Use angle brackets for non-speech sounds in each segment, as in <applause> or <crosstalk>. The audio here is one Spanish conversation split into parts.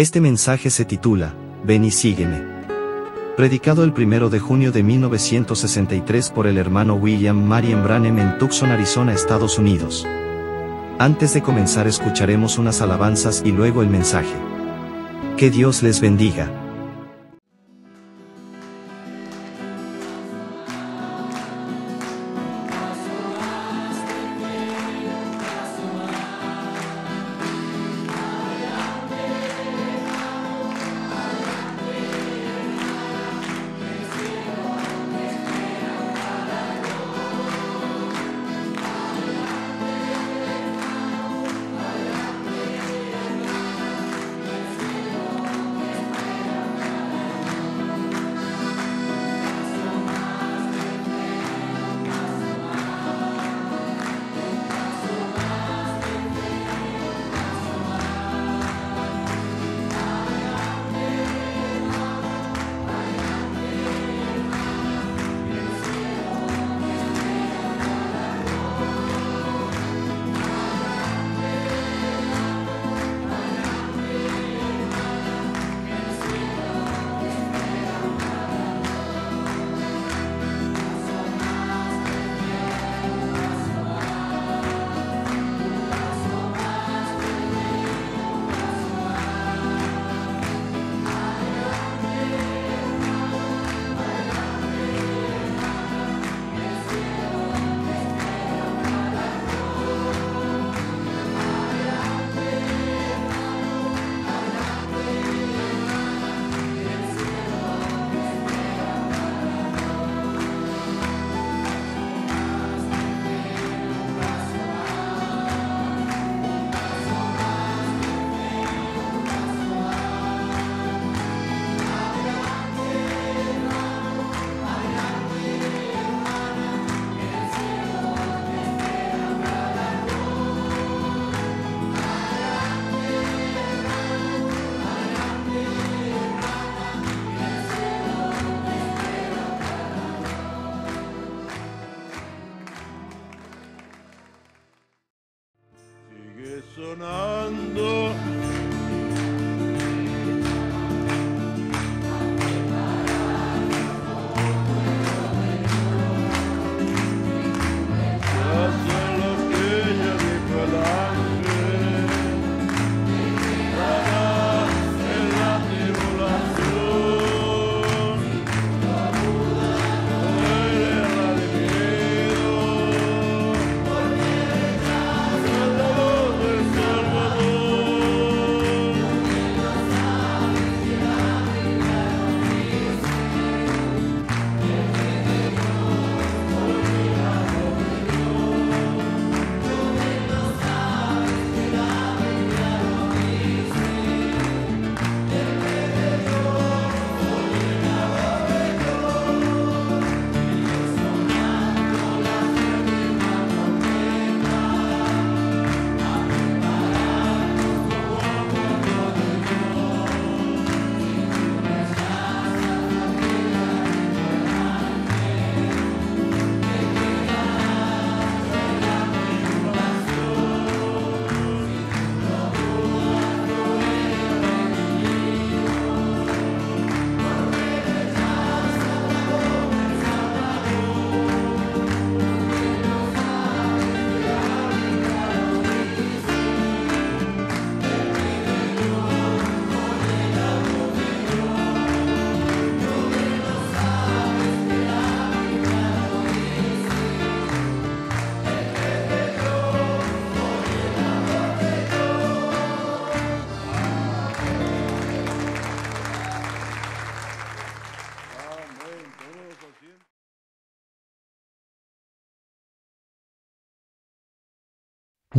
Este mensaje se titula, Ven y sígueme. Predicado el 1 de junio de 1963 por el hermano William Marion Branham en Tucson, Arizona, Estados Unidos. Antes de comenzar escucharemos unas alabanzas y luego el mensaje. Que Dios les bendiga.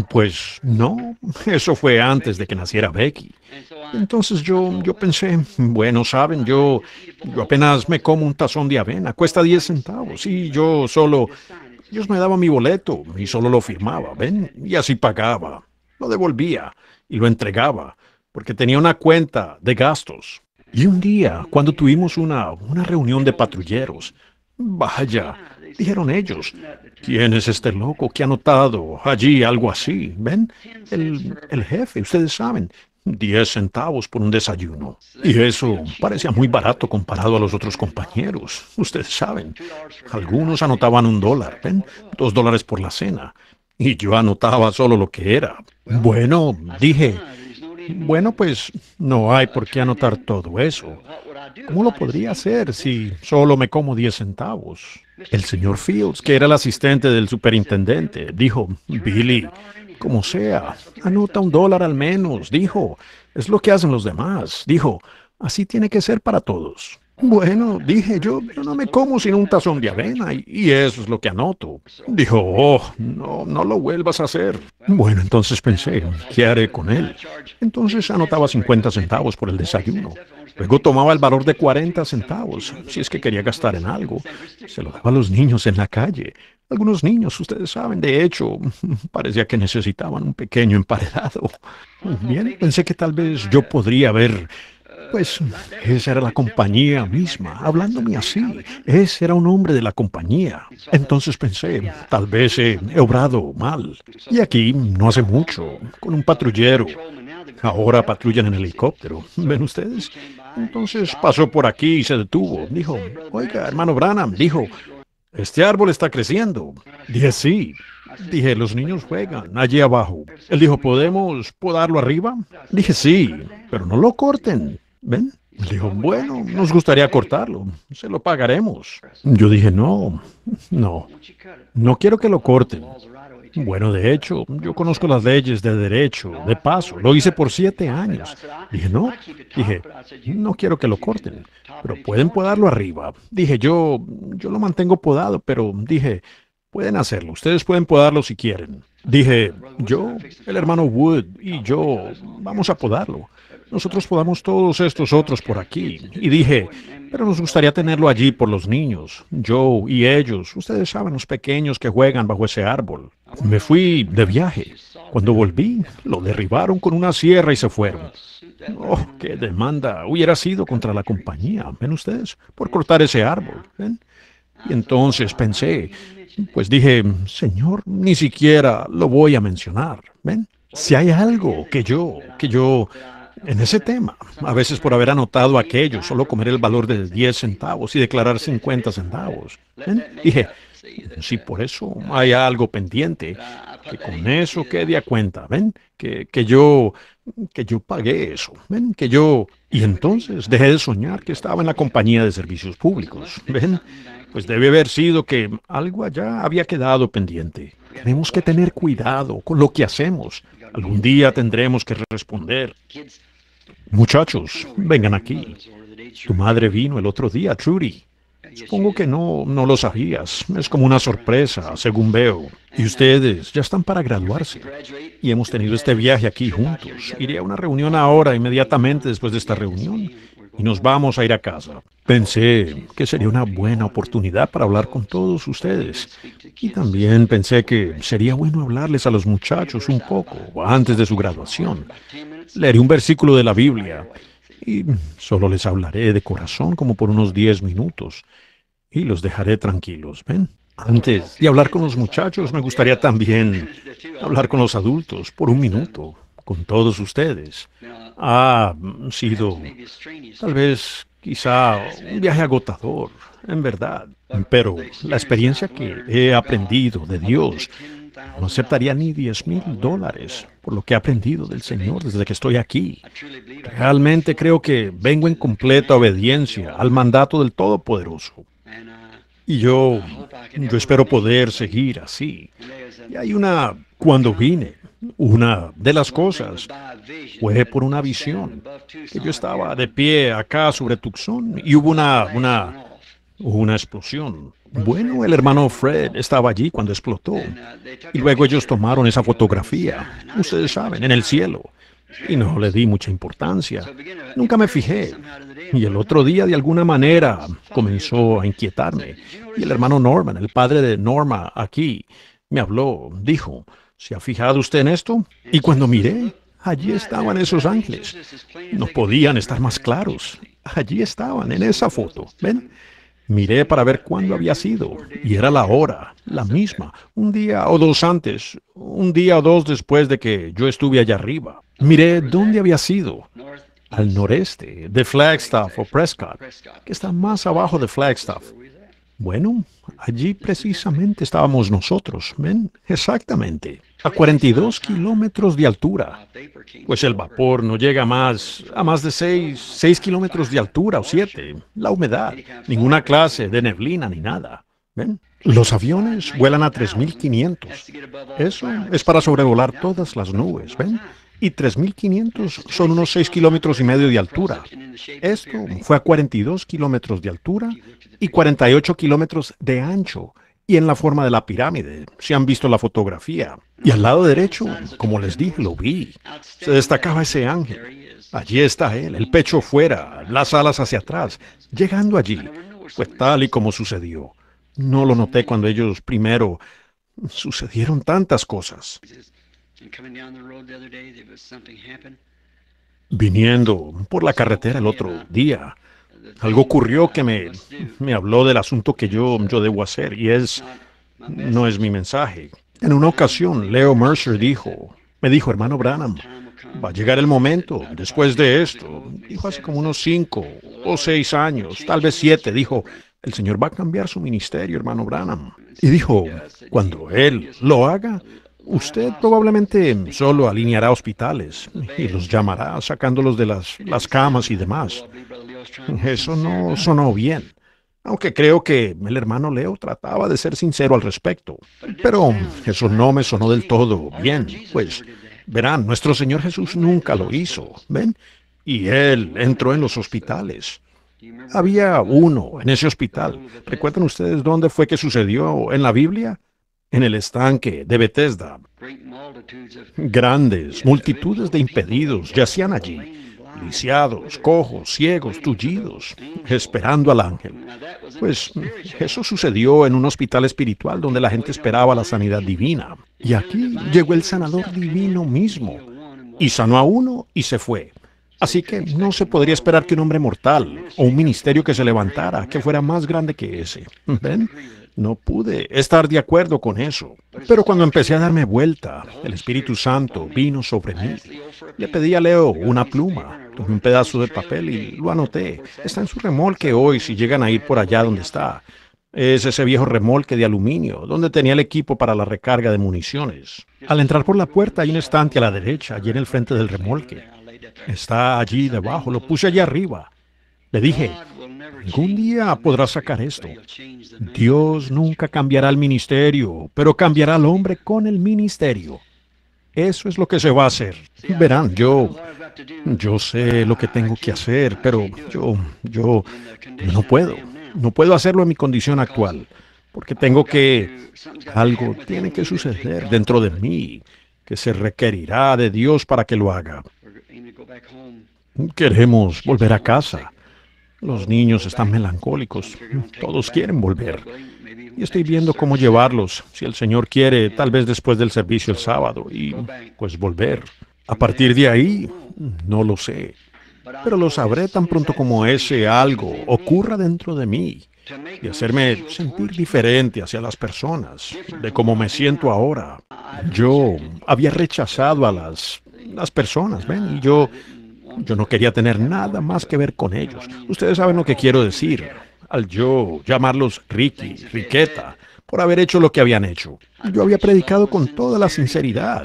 Pues no, eso fue antes de que naciera Becky. Entonces yo, yo pensé, bueno, saben, yo, yo apenas me como un tazón de avena, cuesta 10 centavos, y yo solo, ellos me daba mi boleto y solo lo firmaba, ¿ven? Y así pagaba, lo devolvía y lo entregaba, porque tenía una cuenta de gastos. Y un día, cuando tuvimos una, una reunión de patrulleros, Vaya, ah, dijeron ellos, ¿quién es este loco que ha anotado allí algo así? ¿Ven? El, el jefe, ustedes saben, 10 centavos por un desayuno. Y eso parecía muy barato comparado a los otros compañeros. Ustedes saben, algunos anotaban un dólar, ¿ven? Dos dólares por la cena. Y yo anotaba solo lo que era. Bueno, dije, bueno, pues no hay por qué anotar todo eso. ¿Cómo lo podría hacer si solo me como 10 centavos? El señor Fields, que era el asistente del superintendente, dijo, Billy, como sea, anota un dólar al menos, dijo. Es lo que hacen los demás, dijo. Así tiene que ser para todos. Bueno, dije yo, no me como sin un tazón de avena y, y, eso es lo que anoto. Dijo, oh, no, no lo vuelvas a hacer. Bueno, entonces pensé, ¿qué haré con él? Entonces anotaba 50 centavos por el desayuno. Luego tomaba el valor de 40 centavos, si es que quería gastar en algo. Se lo daba a los niños en la calle. Algunos niños, ustedes saben, de hecho, <laughs> parecía que necesitaban un pequeño emparedado. Bien, pensé que tal vez yo podría haber pues esa era la compañía misma, hablándome así. Ese era un hombre de la compañía. Entonces pensé, tal vez he obrado mal. Y aquí, no hace mucho, con un patrullero. Ahora patrullan en helicóptero. ¿Ven ustedes? Entonces pasó por aquí y se detuvo. Dijo, oiga, hermano Branham, dijo, este árbol está creciendo. Dije, sí. Dije, los niños juegan allí abajo. Él dijo, ¿podemos podarlo arriba? Dije, sí, pero no lo corten. ¿Ven? Le dijo, bueno, nos gustaría cortarlo, se lo pagaremos. Yo dije, no, no, no quiero que lo corten. Bueno, de hecho, yo conozco las leyes de derecho, de paso, lo hice por siete años. Dije, no, dije, no quiero que lo corten, pero pueden podarlo arriba. Dije, yo, yo lo mantengo podado, pero dije, pueden hacerlo, ustedes pueden podarlo si quieren. Dije, yo, el hermano Wood y yo, vamos a podarlo nosotros podamos todos estos otros por aquí. Y dije, pero nos gustaría tenerlo allí por los niños, yo y ellos, ustedes saben, los pequeños que juegan bajo ese árbol. Me fui de viaje. Cuando volví, lo derribaron con una sierra y se fueron. Oh, qué demanda hubiera sido contra la compañía, ven ustedes, por cortar ese árbol. Y entonces pensé, pues dije, Señor, ni siquiera lo voy a mencionar. ¿Ven? Si hay algo que yo, que yo en ese tema, a veces por haber anotado aquello, solo comer el valor de 10 centavos y declarar 50 centavos. Dije, si por eso hay algo pendiente, que con eso quede a cuenta, ¿ven? Que, yo, que yo pagué eso, ¿ven? Que yo... Y entonces dejé de soñar que estaba en la compañía de servicios públicos, ¿ven? Pues debe haber sido que algo allá había quedado pendiente. Tenemos que tener cuidado con lo que hacemos. Algún día tendremos que responder. Muchachos, vengan aquí. Tu madre vino el otro día, Trudy. Supongo que no, no lo sabías. Es como una sorpresa, según veo. Y ustedes ya están para graduarse. Y hemos tenido este viaje aquí juntos. Iré a una reunión ahora, inmediatamente después de esta reunión. Y nos vamos a ir a casa. Pensé que sería una buena oportunidad para hablar con todos ustedes. Y también pensé que sería bueno hablarles a los muchachos un poco antes de su graduación. Leeré un versículo de la Biblia y solo les hablaré de corazón como por unos 10 minutos y los dejaré tranquilos. ¿Ven? Antes de hablar con los muchachos, me gustaría también hablar con los adultos por un minuto, con todos ustedes. Ha sido tal vez quizá un viaje agotador, en verdad, pero la experiencia que he aprendido de Dios no aceptaría ni 10 mil dólares por lo que he aprendido del Señor desde que estoy aquí. Realmente creo que vengo en completa obediencia al mandato del Todopoderoso. Y yo, yo espero poder seguir así. Y hay una, cuando vine, una de las cosas fue por una visión, yo estaba de pie acá sobre Tucson y hubo una, una, una explosión bueno, el hermano Fred estaba allí cuando explotó. Y luego ellos tomaron esa fotografía, ustedes saben, en el cielo. Y no le di mucha importancia. Nunca me fijé. Y el otro día, de alguna manera, comenzó a inquietarme. Y el hermano Norman, el padre de Norma, aquí, me habló, dijo, ¿se ha fijado usted en esto? Y cuando miré, allí estaban esos ángeles. No podían estar más claros. Allí estaban, en esa foto. ¿Ven? Miré para ver cuándo había sido, y era la hora, la misma, un día o dos antes, un día o dos después de que yo estuve allá arriba. Miré dónde había sido, al noreste de Flagstaff o Prescott, que está más abajo de Flagstaff, bueno, allí precisamente estábamos nosotros, ¿ven? Exactamente, a 42 kilómetros de altura. Pues el vapor no llega más a más de 6, 6 kilómetros de altura o 7. La humedad, ninguna clase de neblina ni nada. ¿Ven? Los aviones vuelan a 3.500. Eso es para sobrevolar todas las nubes, ¿ven? y 3.500 son unos 6 kilómetros y medio de altura. Esto fue a 42 kilómetros de altura y 48 kilómetros de ancho y en la forma de la pirámide, si han visto la fotografía. Y al lado derecho, como les dije, lo vi. Se destacaba ese ángel. Allí está él, el pecho fuera, las alas hacia atrás, llegando allí. Fue tal y como sucedió. No lo noté cuando ellos primero... Sucedieron tantas cosas. Viniendo por la carretera el otro uh, día, algo ocurrió que me, me habló del asunto que yo, uh, yo debo hacer y es, no es mi mensaje. En una ocasión, Leo Mercer dijo, me dijo, hermano Branham, va a llegar el momento después de esto. Dijo hace como unos cinco o seis años, tal vez siete, dijo, el Señor va a cambiar su ministerio, hermano Branham. Y dijo, cuando Él lo haga, Usted probablemente solo alineará hospitales y los llamará sacándolos de las, camas y demás. Eso no sonó bien. Aunque creo que el hermano Leo trataba de ser sincero al respecto. Pero eso no me sonó del todo bien. Pues, verán, nuestro Señor Jesús nunca lo hizo, ¿ven? Y él entró en los hospitales. Había uno en ese hospital. ¿Recuerdan ustedes dónde fue que sucedió en la Biblia? en el estanque de Bethesda. Grandes multitudes de impedidos yacían allí, lisiados, cojos, ciegos, tullidos, esperando al ángel. Pues eso sucedió en un hospital espiritual donde la gente esperaba la sanidad divina. Y aquí llegó el sanador divino mismo, y sanó a uno y se fue. Así que no se podría esperar que un hombre mortal o un ministerio que se levantara, que fuera más grande que ese. ¿Ven? no pude estar de acuerdo con eso. Pero cuando empecé a darme vuelta, el Espíritu Santo vino sobre mí. Le pedí a Leo una pluma, tomé un pedazo de papel y lo anoté. Está en su remolque hoy si llegan a ir por allá donde está. Es ese viejo remolque de aluminio, donde tenía el equipo para la recarga de municiones. Al entrar por la puerta hay un estante a la derecha, allí en el frente del remolque. Está allí debajo, lo puse allí arriba. Le dije, algún día podrás sacar esto. Dios nunca cambiará el ministerio, pero cambiará al hombre con el ministerio. Eso es lo que se va a hacer. Verán, yo, yo sé lo que tengo que hacer, pero yo, yo no puedo. No puedo hacerlo en mi condición actual, porque tengo que, algo tiene que suceder dentro de mí, que se requerirá de Dios para que lo haga. Queremos volver a casa. Los niños están melancólicos, todos quieren volver. Y estoy viendo cómo llevarlos, si el Señor quiere, tal vez después del servicio el sábado, y pues volver. A partir de ahí, no lo sé. Pero lo sabré tan pronto como ese algo ocurra dentro de mí y hacerme sentir diferente hacia las personas, de cómo me siento ahora. Yo había rechazado a las, personas, ¿ven? Y yo yo no quería tener nada más que ver con ellos. Ustedes saben lo que quiero decir. Al yo llamarlos Ricky, Riqueta, por haber hecho lo que habían hecho. Yo había predicado con toda la sinceridad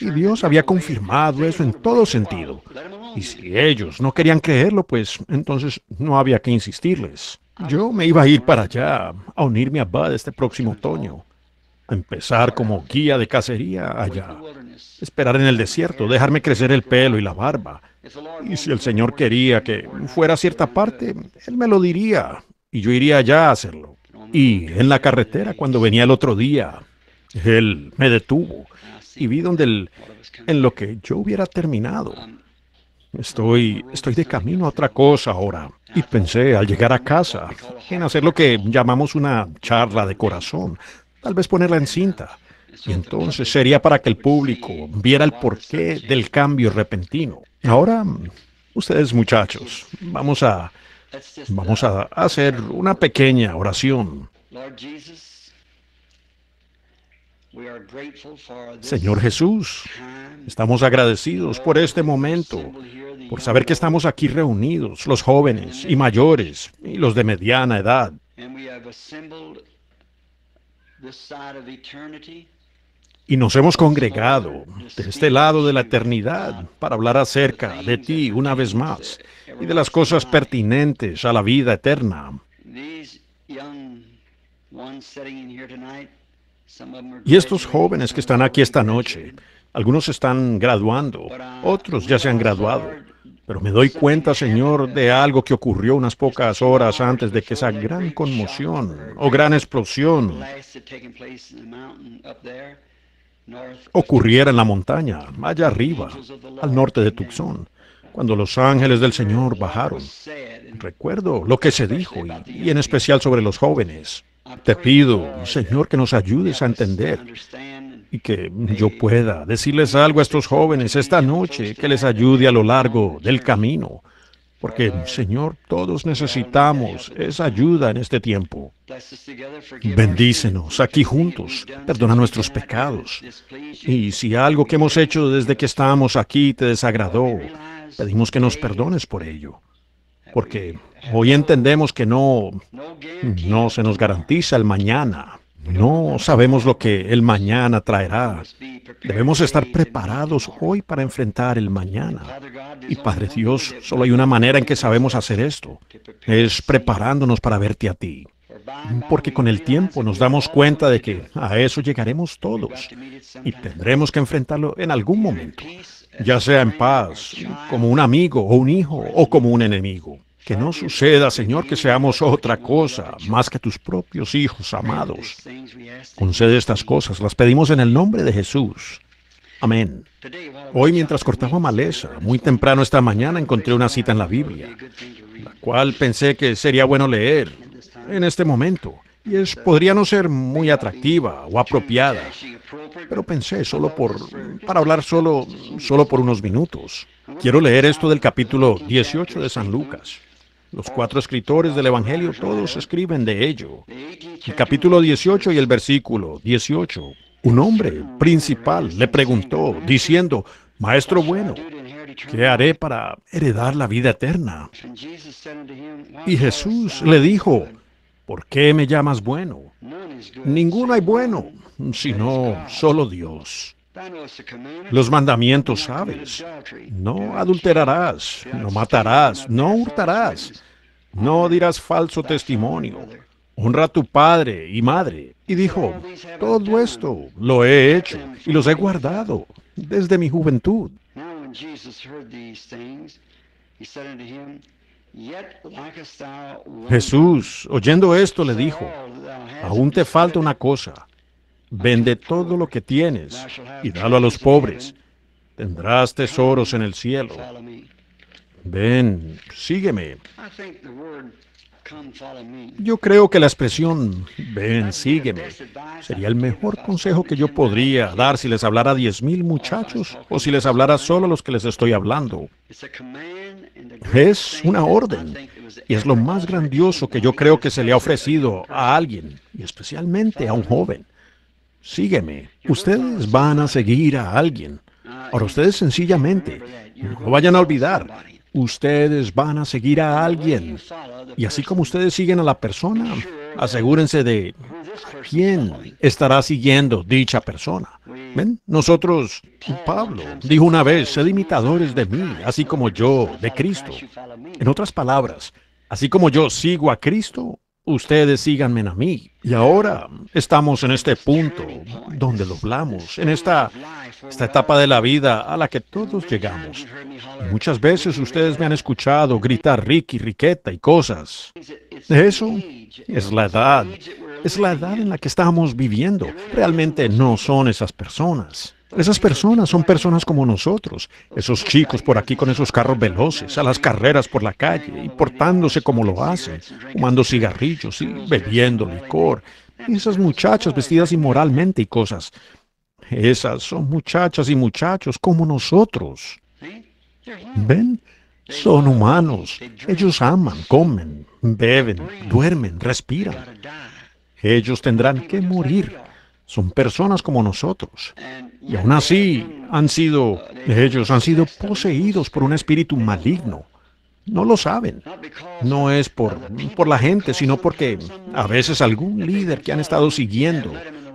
y Dios había confirmado eso en todo sentido. Y si ellos no querían creerlo, pues entonces no había que insistirles. Yo me iba a ir para allá, a unirme a Bud este próximo otoño, a empezar como guía de cacería allá, esperar en el desierto, dejarme crecer el pelo y la barba, y si el Señor quería que fuera a cierta parte, Él me lo diría y yo iría allá a hacerlo. Y en la carretera, cuando venía el otro día, Él me detuvo y vi donde el, en lo que yo hubiera terminado. Estoy, estoy de camino a otra cosa ahora. Y pensé al llegar a casa en hacer lo que llamamos una charla de corazón, tal vez ponerla en cinta. Y entonces sería para que el público viera el porqué del cambio repentino. Ahora, ustedes muchachos, vamos a, vamos a hacer una pequeña oración. Señor Jesús, estamos agradecidos por este momento, por saber que estamos aquí reunidos, los jóvenes y mayores y los de mediana edad y nos hemos congregado de este lado de la eternidad para hablar acerca de ti una vez más y de las cosas pertinentes a la vida eterna. Y estos jóvenes que están aquí esta noche, algunos están graduando, otros ya se han graduado, pero me doy cuenta, Señor, de algo que ocurrió unas pocas horas antes de que esa gran conmoción o gran explosión ocurriera en la montaña, allá arriba, al norte de Tucson, cuando los ángeles del Señor bajaron. Recuerdo lo que se dijo, y en especial sobre los jóvenes. Te pido, Señor, que nos ayudes a entender y que yo pueda decirles algo a estos jóvenes esta noche que les ayude a lo largo del camino porque, Señor, todos necesitamos esa ayuda en este tiempo. Bendícenos aquí juntos, perdona nuestros pecados. Y si algo que hemos hecho desde que estábamos aquí te desagradó, pedimos que nos perdones por ello. Porque hoy entendemos que no, no se nos garantiza el mañana. No sabemos lo que el mañana traerá. Debemos estar preparados hoy para enfrentar el mañana. Y Padre Dios, solo hay una manera en que sabemos hacer esto. Es preparándonos para verte a ti. Porque con el tiempo nos damos cuenta de que a eso llegaremos todos y tendremos que enfrentarlo en algún momento, ya sea en paz, como un amigo o un hijo o como un enemigo. Que no suceda, Señor, que seamos otra cosa más que tus propios hijos amados. Concede estas cosas, las pedimos en el nombre de Jesús. Amén. Hoy mientras cortaba maleza, muy temprano esta mañana encontré una cita en la Biblia, la cual pensé que sería bueno leer en este momento. Y es, podría no ser muy atractiva o apropiada, pero pensé solo por, para hablar solo, solo por unos minutos. Quiero leer esto del capítulo 18 de San Lucas. Los cuatro escritores del Evangelio todos escriben de ello. El capítulo 18 y el versículo 18. Un hombre principal le preguntó, diciendo, Maestro bueno, ¿qué haré para heredar la vida eterna? Y Jesús le dijo, ¿por qué me llamas bueno? Ninguno hay bueno, sino solo Dios. Los mandamientos sabes. No adulterarás, no matarás, no hurtarás, no dirás falso testimonio. Honra a tu padre y madre. Y dijo, todo esto lo he hecho y los he guardado desde mi juventud. Jesús, oyendo esto, le dijo, aún te falta una cosa. Vende todo lo que tienes y dalo a los pobres. Tendrás tesoros en el cielo Ven, sígueme. Yo creo que la expresión, ven, sígueme, sería el mejor consejo que yo podría dar si les hablara a 10.000 muchachos o si les hablara solo a los que les estoy hablando. Es una orden y es lo más grandioso que yo creo que se le ha ofrecido a alguien y especialmente a un joven. Sígueme, ustedes van a seguir a alguien. Ahora ustedes sencillamente, no vayan a olvidar, ustedes van a seguir a alguien. Y así como ustedes siguen a la persona, asegúrense de quién estará siguiendo dicha persona. ¿Ven? Nosotros, Pablo dijo una vez, sed imitadores de mí, así como yo de Cristo. En otras palabras, así como yo sigo a Cristo, ustedes síganme a mí. Y ahora estamos en este punto donde doblamos, en esta, etapa de la vida a la que todos llegamos. muchas veces ustedes me han escuchado gritar Ricky, Riqueta y cosas. Eso es la edad. Es la edad en la que estamos viviendo. Realmente no son esas personas. Esas personas son personas como nosotros, esos chicos por aquí con esos carros veloces, a las carreras por la calle y portándose como lo hacen, fumando cigarrillos y bebiendo licor. esas muchachas vestidas inmoralmente y cosas. Esas son muchachas y muchachos como nosotros. ¿Ven? Son humanos. Ellos aman, comen, beben, duermen, respiran. Ellos tendrán que morir. Son personas como nosotros. Y aún así han sido, ellos han sido poseídos por un espíritu maligno. No lo saben. No es por, por la gente, sino porque a veces algún líder que han estado siguiendo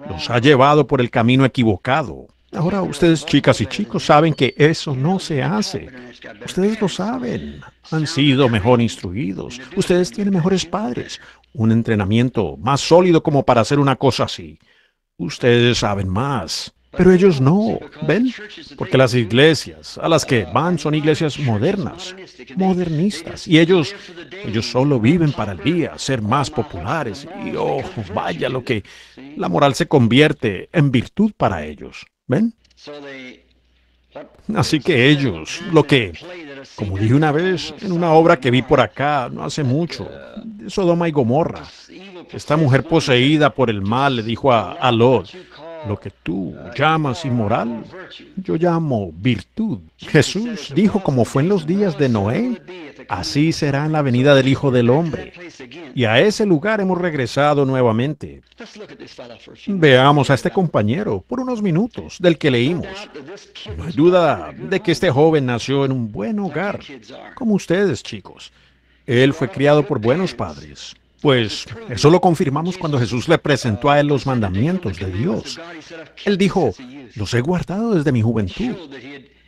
los ha llevado por el camino equivocado. Ahora ustedes, chicas y chicos, saben que eso no se hace. Ustedes lo saben. Han sido mejor instruidos. Ustedes tienen mejores padres. Un entrenamiento más sólido como para hacer una cosa así. Ustedes saben más. Pero ellos no, ¿ven? Porque las iglesias a las que van son iglesias modernas, modernistas, y ellos, ellos solo viven para el día, ser más populares, y oh, vaya lo que la moral se convierte en virtud para ellos, ¿ven? Así que ellos, lo que, como dije una vez en una obra que vi por acá no hace mucho, Sodoma y Gomorra, esta mujer poseída por el mal le dijo a, a lo que tú llamas inmoral, yo llamo virtud. Jesús dijo como fue en los días de Noé, así será en la venida del Hijo del Hombre. Y a ese lugar hemos regresado nuevamente. Veamos a este compañero por unos minutos del que leímos. No hay duda de que este joven nació en un buen hogar, como ustedes chicos. Él fue criado por buenos padres. Pues eso lo confirmamos cuando Jesús le presentó a él los mandamientos de Dios. Él dijo, los he guardado desde mi juventud.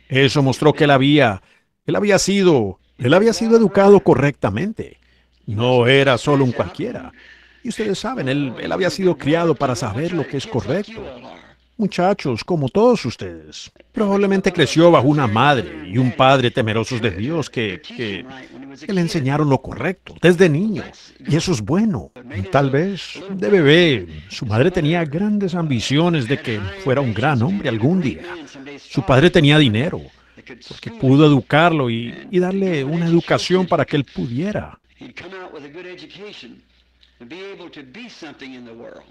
Eso mostró que él había, él había sido, él había sido educado correctamente. No era solo un cualquiera. Y ustedes saben, él, él había sido criado para saber lo que es correcto. Muchachos, como todos ustedes, probablemente creció bajo una madre y un padre temerosos de Dios que, le enseñaron lo correcto desde niño. Y eso es bueno. Tal vez de bebé, su madre tenía grandes ambiciones de que fuera un gran hombre algún día. Su padre tenía dinero, porque pudo educarlo y, y darle una educación para que él pudiera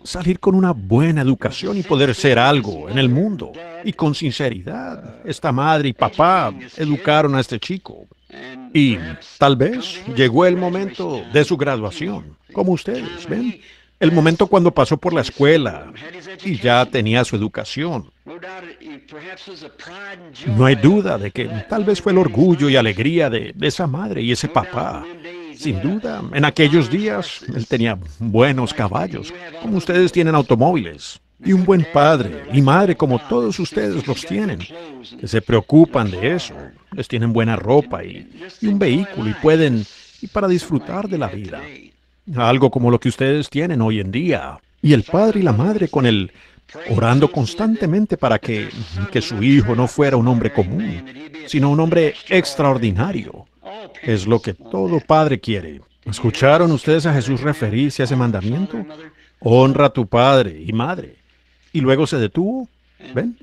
Salir con una buena educación y poder ser algo en el mundo. Y con sinceridad, esta madre y papá educaron a este chico. Y tal vez llegó el momento de su graduación, como ustedes ven. El momento cuando pasó por la escuela y ya tenía su educación. No hay duda de que tal vez fue el orgullo y alegría de, de esa madre y ese papá sin duda, en aquellos días él tenía buenos caballos, como ustedes tienen automóviles, y un buen padre y madre como todos ustedes los tienen, que se preocupan de eso, les tienen buena ropa y, un vehículo y pueden, y para disfrutar de la vida, algo como lo que ustedes tienen hoy en día. Y el padre y la madre con él orando constantemente para que su hijo no fuera un hombre común, sino un hombre extraordinario, es lo que todo padre quiere. ¿Escucharon ustedes a Jesús referirse a ese mandamiento? Honra a tu padre y madre. Y luego se detuvo. ¿Ven?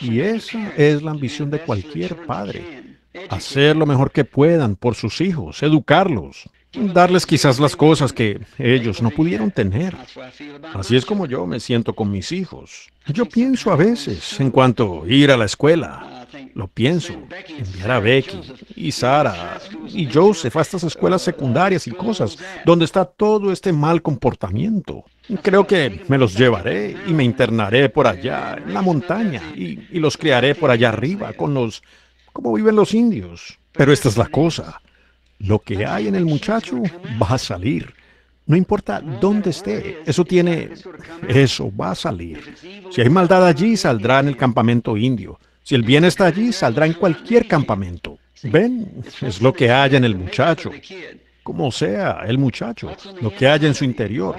Y esa es la ambición de cualquier padre. Hacer lo mejor que puedan por sus hijos, educarlos darles quizás las cosas que ellos no pudieron tener. Así es como yo me siento con mis hijos. Yo pienso a veces en cuanto ir a la escuela. Lo pienso, enviar a Becky y Sara y Joseph a estas escuelas secundarias y cosas donde está todo este mal comportamiento. Creo que me los llevaré y me internaré por allá, en la montaña, y, y los criaré por allá arriba con los... como viven los indios. Pero esta es la cosa. Lo que hay en el muchacho va a salir. No importa dónde esté, eso tiene, eso va a salir. Si hay maldad allí, saldrá en el campamento indio. Si el bien está allí, saldrá en cualquier campamento. Ven, es lo que hay en el muchacho. Como sea, el muchacho, lo que haya en su interior.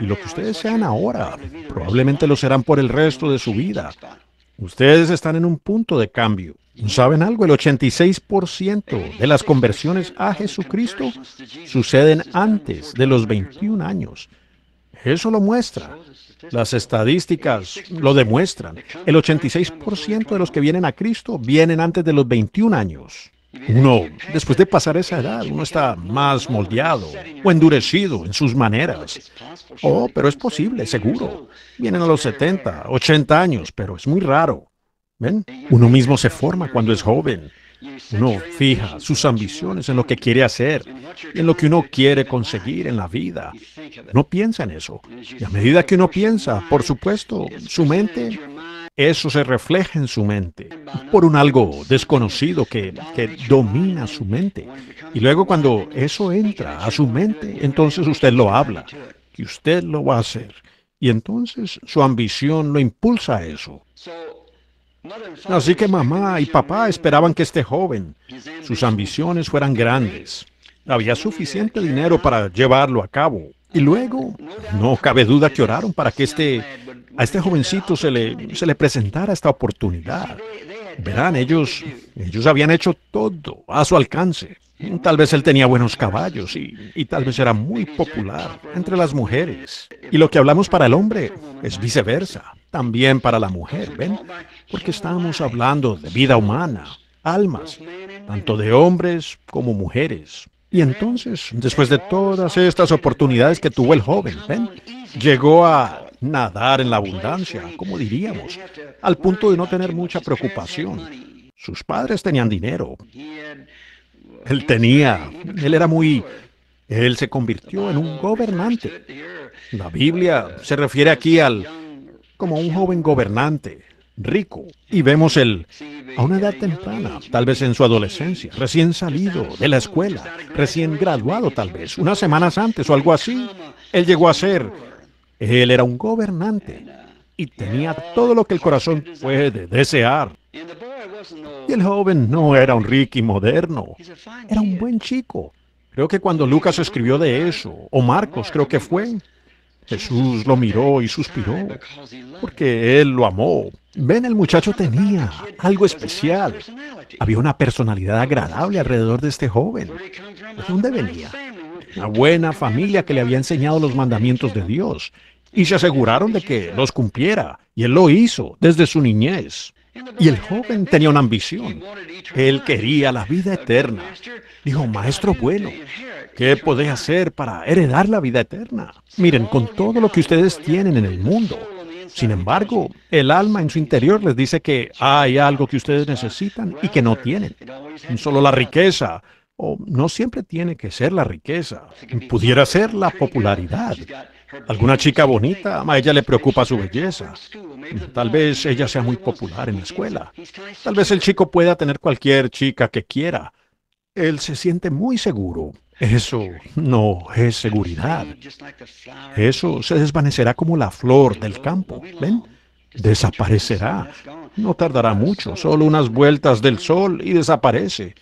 Y lo que ustedes sean ahora, probablemente lo serán por el resto de su vida. Ustedes están en un punto de cambio. ¿Saben algo? El 86% de las conversiones a Jesucristo suceden antes de los 21 años. Eso lo muestra. Las estadísticas lo demuestran. El 86% de los que vienen a Cristo vienen antes de los 21 años. No, después de pasar esa edad, uno está más moldeado o endurecido en sus maneras. Oh, pero es posible, seguro. Vienen a los 70, 80 años, pero es muy raro. Uno mismo se forma cuando es joven. Uno fija sus ambiciones en lo que quiere hacer, en lo que uno quiere conseguir en la vida. No piensa en eso. Y a medida que uno piensa, por supuesto, su mente, eso se refleja en su mente, por un algo desconocido que, que domina su mente. Y luego cuando eso entra a su mente, entonces usted lo habla y usted lo va a hacer. Y entonces su ambición lo impulsa a eso. Así que mamá y papá esperaban que este joven, sus ambiciones fueran grandes. Había suficiente dinero para llevarlo a cabo. Y luego, no cabe duda que oraron para que este, a este jovencito se le, se le presentara esta oportunidad. Verán, ellos, ellos habían hecho todo a su alcance. Tal vez él tenía buenos caballos y, y, tal vez era muy popular entre las mujeres. Y lo que hablamos para el hombre es viceversa también para la mujer, ¿ven? Porque estamos hablando de vida humana, almas, tanto de hombres como mujeres. Y entonces, después de todas estas oportunidades que tuvo el joven, ¿ven? Llegó a nadar en la abundancia, como diríamos, al punto de no tener mucha preocupación. Sus padres tenían dinero. Él tenía, él era muy él se convirtió en un gobernante. La Biblia se refiere aquí al como un joven gobernante, rico, y vemos él a una edad temprana, tal vez en su adolescencia, recién salido de la escuela, recién graduado tal vez, unas semanas antes o algo así, él llegó a ser, él era un gobernante y tenía todo lo que el corazón puede desear. Y el joven no era un Ricky moderno, era un buen chico. Creo que cuando Lucas escribió de eso, o Marcos creo que fue, Jesús lo miró y suspiró, porque él lo amó. Ven, el muchacho tenía algo especial. Había una personalidad agradable alrededor de este joven. ¿De dónde venía? Una buena familia que le había enseñado los mandamientos de Dios y se aseguraron de que los cumpliera, y él lo hizo desde su niñez. Y el joven tenía una ambición. Él quería la vida eterna. Dijo, maestro bueno, ¿Qué podéis hacer para heredar la vida eterna? Miren, con todo lo que ustedes tienen en el mundo. Sin embargo, el alma en su interior les dice que hay algo que ustedes necesitan y que no tienen. Solo la riqueza, o no siempre tiene que ser la riqueza, pudiera ser la popularidad. Alguna chica bonita, a ella le preocupa su belleza. Tal vez ella sea muy popular en la escuela. Tal vez el chico pueda tener cualquier chica que quiera. Él se siente muy seguro eso no es seguridad. Eso se desvanecerá como la flor del campo. ¿Ven? Desaparecerá. No tardará mucho, solo unas vueltas del sol y desaparece.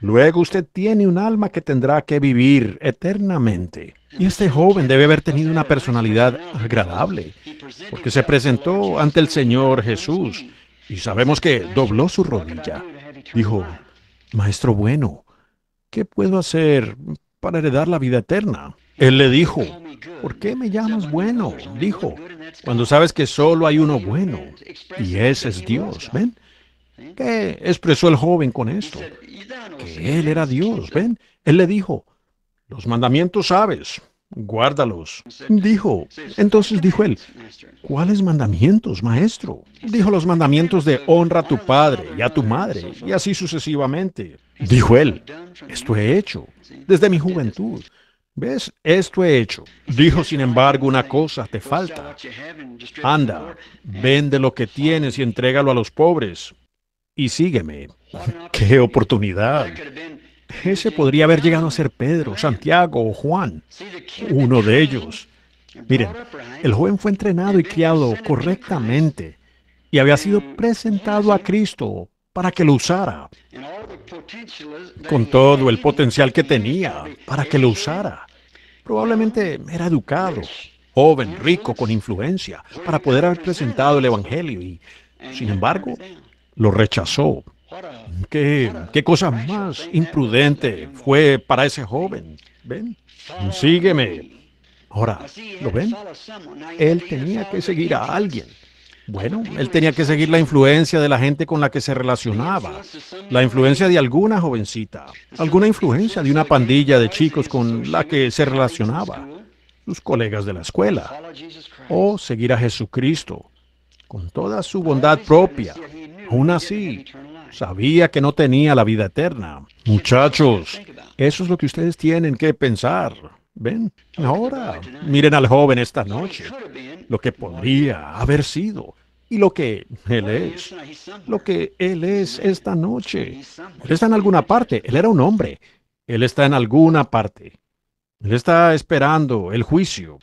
Luego usted tiene un alma que tendrá que vivir eternamente. Y este joven debe haber tenido una personalidad agradable, porque se presentó ante el Señor Jesús y sabemos que dobló su rodilla. Dijo, Maestro bueno, ¿qué puedo hacer para heredar la vida eterna? Él le dijo, ¿por qué me llamas bueno? Dijo, cuando sabes que solo hay uno bueno, y ese es Dios, ¿ven? ¿Qué expresó el joven con esto? Que él era Dios, ¿ven? Él le dijo, los mandamientos sabes, guárdalos. Dijo, entonces dijo él, ¿cuáles mandamientos, maestro? Dijo los mandamientos de honra a tu padre y a tu madre, y así sucesivamente. Dijo él, esto he hecho desde mi juventud. ¿Ves? Esto he hecho. Dijo, sin embargo, una cosa te falta. Anda, vende lo que tienes y entrégalo a los pobres. Y sígueme. ¡Qué oportunidad! Ese podría haber llegado a ser Pedro, Santiago o Juan, uno de ellos. Miren, el joven fue entrenado y criado correctamente y había sido presentado a Cristo para que lo usara, con todo el potencial que tenía, para que lo usara. Probablemente era educado, joven, rico, con influencia, para poder haber presentado el Evangelio y, sin embargo, lo rechazó. ¿Qué, qué cosa más imprudente fue para ese joven? Ven, sígueme. Ahora, ¿lo ven? Él tenía que seguir a alguien. Bueno, él tenía que seguir la influencia de la gente con la que se relacionaba, la influencia de alguna jovencita, alguna influencia de una pandilla de chicos con la que se relacionaba, sus colegas de la escuela, o seguir a Jesucristo con toda su bondad propia. Aún así, sabía que no tenía la vida eterna. Muchachos, eso es lo que ustedes tienen que pensar. Ven, ahora miren al joven esta noche, lo que podría haber sido y lo que él es, lo que él es esta noche. Él está en alguna parte, él era un hombre, él está en alguna parte. Él está esperando el juicio.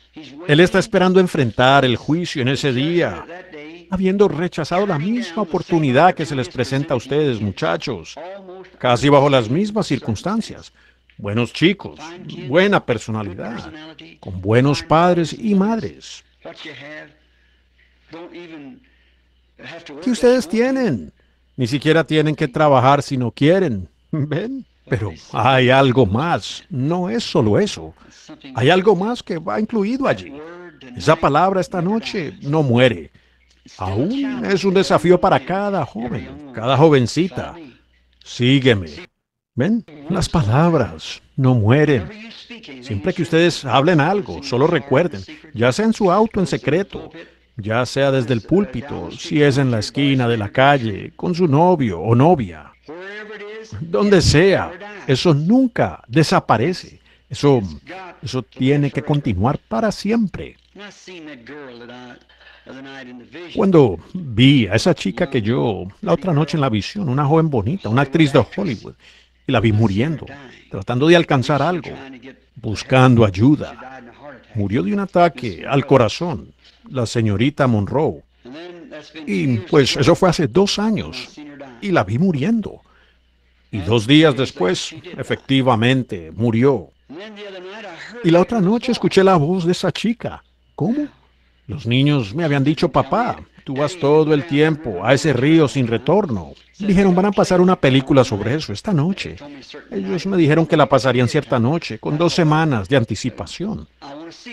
Él está esperando enfrentar el juicio en ese día, habiendo rechazado la misma oportunidad que se les presenta a ustedes, muchachos, casi bajo las mismas circunstancias buenos chicos, buena personalidad, con buenos padres y madres. ¿Qué ustedes tienen? Ni siquiera tienen que trabajar si no quieren. <laughs> ¿Ven? Pero hay algo más. No es solo eso. Hay algo más que va incluido allí. Esa palabra esta noche no muere. Aún es un desafío para cada joven, cada jovencita. Sígueme. ¿Ven? Las palabras no mueren. Siempre que ustedes hablen algo, solo recuerden, ya sea en su auto en secreto, ya sea desde el púlpito, si es en la esquina de la calle, con su novio o novia, donde sea, eso nunca desaparece. Eso, eso tiene que continuar para siempre. Cuando vi a esa chica que yo la otra noche en la visión, una joven bonita, una actriz de Hollywood, y la vi muriendo, tratando de alcanzar algo, buscando ayuda. Murió de un ataque al corazón, la señorita Monroe. Y pues eso fue hace dos años y la vi muriendo. Y dos días después, efectivamente, murió. Y la otra noche escuché la voz de esa chica. ¿Cómo? Los niños me habían dicho papá Tú vas todo el tiempo a ese río sin retorno. Dijeron, van a pasar una película sobre eso esta noche. Ellos me dijeron que la pasarían cierta noche, con dos semanas de anticipación.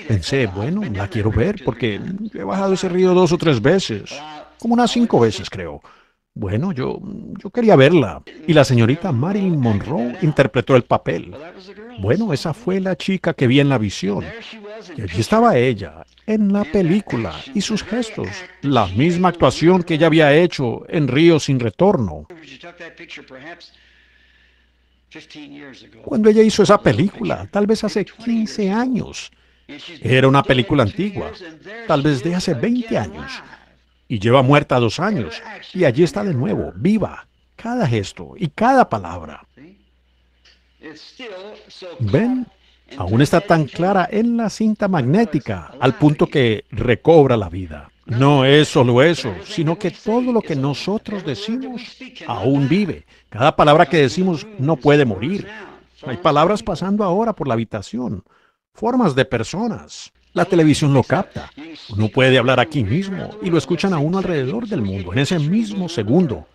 Pensé, bueno, la quiero ver porque he bajado ese río dos o tres veces, como unas cinco veces creo. Bueno, yo, yo quería verla. Y la señorita Marilyn Monroe interpretó el papel. Bueno, esa fue la chica que vi en la visión. Y allí estaba ella, en la película, y sus gestos. La misma actuación que ella había hecho en Río sin retorno. Cuando ella hizo esa película, tal vez hace 15 años. Era una película antigua, tal vez de hace 20 años y lleva muerta dos años. Y allí está de nuevo, viva, cada gesto y cada palabra. ¿Ven? Aún está tan clara en la cinta magnética, al punto que recobra la vida. No es solo eso, sino que todo lo que nosotros decimos aún vive. Cada palabra que decimos no puede morir. Hay palabras pasando ahora por la habitación, formas de personas. La televisión lo capta. Uno puede hablar aquí mismo y lo escuchan a uno alrededor del mundo, en ese mismo segundo.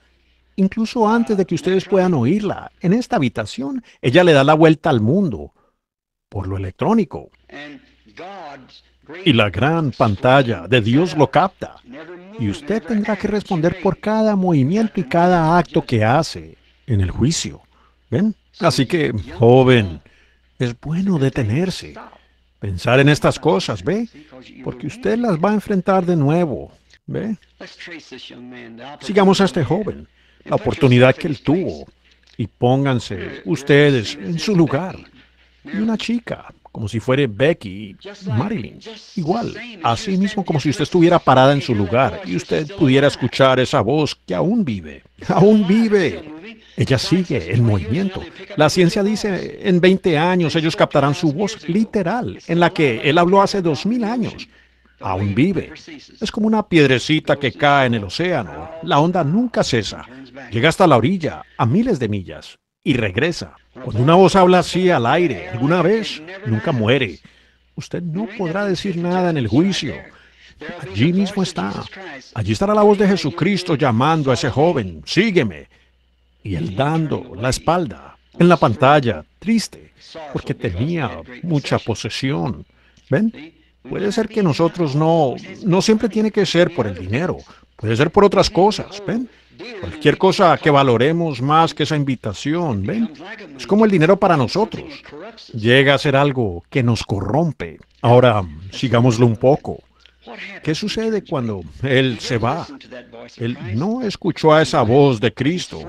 Incluso antes de que ustedes puedan oírla, en esta habitación, ella le da la vuelta al mundo por lo electrónico. Y la gran pantalla de Dios lo capta. Y usted tendrá que responder por cada movimiento y cada acto que hace en el juicio. ¿Ven? Así que, joven, es bueno detenerse pensar en estas cosas, ¿ve? Porque usted las va a enfrentar de nuevo, ¿ve? Sigamos a este joven, la oportunidad que él tuvo, y pónganse ustedes en su lugar. Y una chica, como si fuere Becky, Marilyn, igual, así mismo como si usted estuviera parada en su lugar y usted pudiera escuchar esa voz que aún vive, aún vive. Ella sigue el movimiento. La ciencia dice, en 20 años ellos captarán su voz literal, en la que él habló hace 2000 años. Aún vive. Es como una piedrecita que cae en el océano. La onda nunca cesa. Llega hasta la orilla, a miles de millas y regresa. Cuando una voz habla así al aire, alguna vez, nunca muere. Usted no podrá decir nada en el juicio. Allí mismo está. Allí estará la voz de Jesucristo llamando a ese joven, sígueme. Y él dando la espalda en la pantalla, triste, porque tenía mucha posesión. ¿Ven? Puede ser que nosotros no, no siempre tiene que ser por el dinero, puede ser por otras cosas, ¿ven? Cualquier cosa que valoremos más que esa invitación, ¿ven? Es como el dinero para nosotros. Llega a ser algo que nos corrompe. Ahora, sigámoslo un poco. ¿Qué sucede cuando Él se va? Él no escuchó a esa voz de Cristo.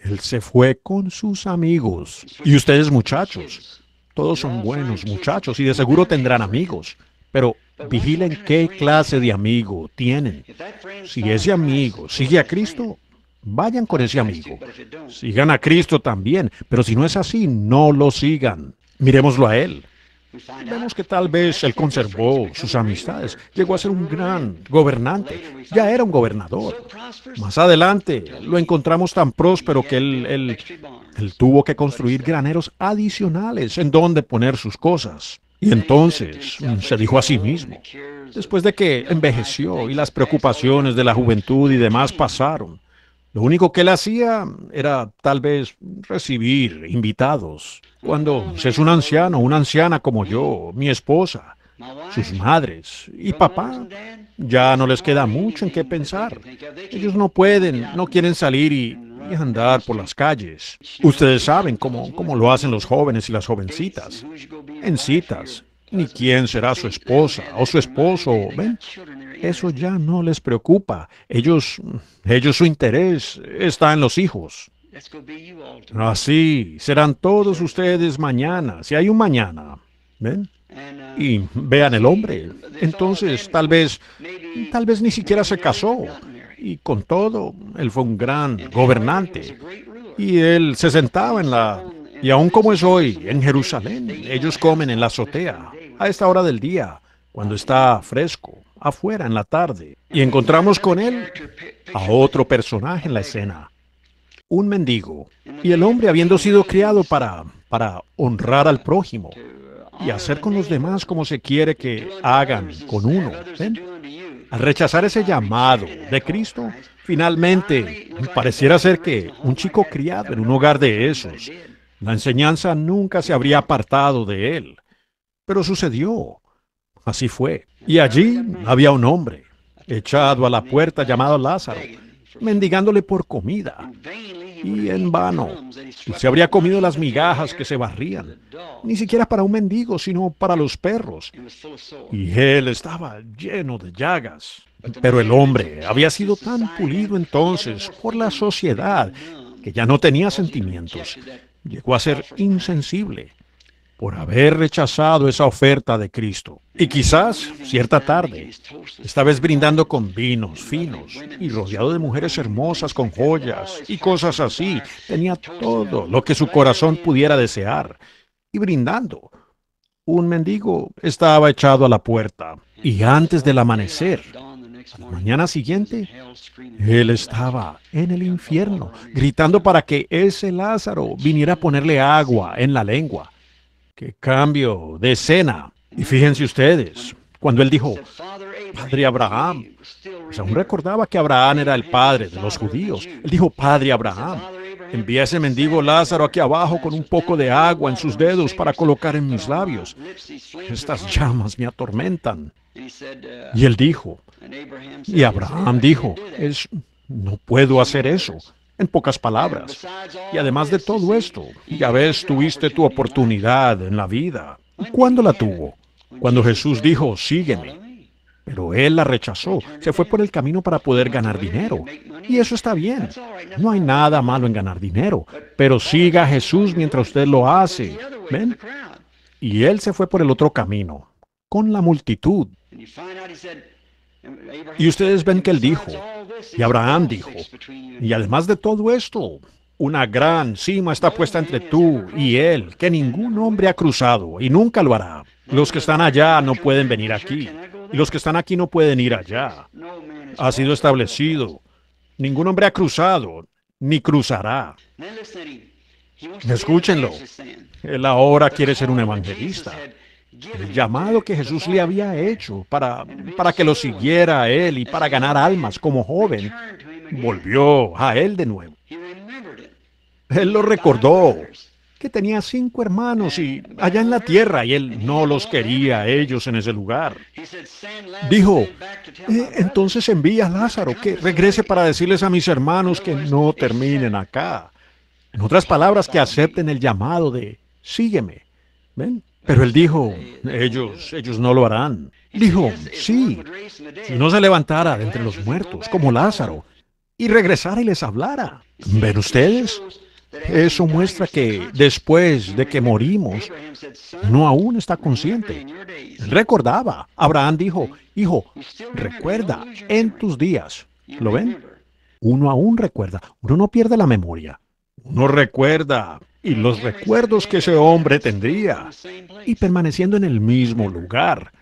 Él se fue con sus amigos. Y ustedes muchachos, todos son buenos muchachos y de seguro tendrán amigos. Pero Vigilen qué clase de amigo tienen. Si ese amigo sigue a Cristo, vayan con ese amigo. Sigan a Cristo también, pero si no es así, no lo sigan. Miremoslo a Él. Vemos que tal vez él conservó sus amistades, llegó a ser un gran gobernante, ya era un gobernador. Más adelante lo encontramos tan próspero que él, él tuvo que construir graneros adicionales en donde poner sus cosas. Y entonces mm, se dijo a sí mismo, después de que envejeció y las preocupaciones de la juventud y demás pasaron, lo único que él hacía era tal vez recibir invitados. Cuando se es un anciano, una anciana como yo, mi esposa, sus madres y papá, ya no les queda mucho en qué pensar. Ellos no pueden, no quieren salir y andar por las calles. Ustedes saben cómo, lo hacen los jóvenes y las jovencitas. En citas, ni quién será su esposa o su esposo, ¿ven? Eso ya no les preocupa. Ellos, ellos su interés está en los hijos. Así serán todos ustedes mañana, si hay un mañana, ¿ven? Y vean el hombre. Entonces, tal vez, tal vez ni siquiera se casó y con todo, él fue un gran gobernante. Y él se sentaba en la... Y aún como es hoy, en Jerusalén, ellos comen en la azotea, a esta hora del día, cuando está fresco, afuera en la tarde. Y encontramos con él a otro personaje en la escena, un mendigo. Y el hombre, habiendo sido criado para, para honrar al prójimo y hacer con los demás como se quiere que hagan con uno, al rechazar ese llamado de Cristo, finalmente pareciera ser que un chico criado en un hogar de esos, la enseñanza nunca se habría apartado de él. Pero sucedió. Así fue. Y allí había un hombre, echado a la puerta llamado Lázaro, mendigándole por comida y en vano. Se habría comido las migajas que se barrían, ni siquiera para un mendigo, sino para los perros. Y él estaba lleno de llagas. Pero el hombre había sido tan pulido entonces por la sociedad que ya no tenía sentimientos. Llegó a ser insensible por haber rechazado esa oferta de Cristo. Y quizás cierta tarde, esta vez brindando con vinos finos y rodeado de mujeres hermosas con joyas y cosas así, tenía todo lo que su corazón pudiera desear. Y brindando, un mendigo estaba echado a la puerta y antes del amanecer, la mañana siguiente, él estaba en el infierno, gritando para que ese Lázaro viniera a ponerle agua en la lengua. Qué cambio de escena. Y fíjense ustedes, cuando él dijo, Padre Abraham, aún recordaba que Abraham era el padre de los judíos. Él dijo, Padre Abraham, envía ese mendigo Lázaro aquí abajo con un poco de agua en sus dedos para colocar en mis labios. Estas llamas me atormentan. Y él dijo, y Abraham dijo, es, no puedo hacer eso en pocas palabras. Y además de todo esto, ya ves, tuviste tu oportunidad en la vida. cuándo la tuvo? Cuando Jesús dijo, sígueme. Pero él la rechazó, se fue por el camino para poder ganar dinero. Y eso está bien. No hay nada malo en ganar dinero, pero siga a Jesús mientras usted lo hace. ¿Ven? Y él se fue por el otro camino, con la multitud. Y ustedes ven que él dijo, y Abraham dijo, y además de todo esto, una gran cima está puesta entre tú y él, que ningún hombre ha cruzado y nunca lo hará. Los que están allá no pueden venir aquí, y los que están aquí no pueden ir allá. Ha sido establecido. Ningún hombre ha cruzado, ni cruzará. Escúchenlo. Él ahora quiere ser un evangelista el llamado que Jesús le había hecho para, para que lo siguiera a él y para ganar almas como joven, volvió a él de nuevo. Él lo recordó, que tenía cinco hermanos y allá en la tierra y él no los quería a ellos en ese lugar. Dijo, eh, entonces envía a Lázaro que regrese para decirles a mis hermanos que no terminen acá. En otras palabras, que acepten el llamado de sígueme. ¿Ven? Pero él dijo, ellos, ellos no lo harán. Dijo, sí, si no se levantara de entre los muertos, como Lázaro, y regresara y les hablara. ¿Ven ustedes? Eso muestra que después de que morimos, no aún está consciente. Recordaba, Abraham dijo, hijo, recuerda en tus días. ¿Lo ven? Uno aún recuerda, uno no pierde la memoria. Uno recuerda, y los recuerdos que ese hombre tendría. Y permaneciendo en el mismo lugar,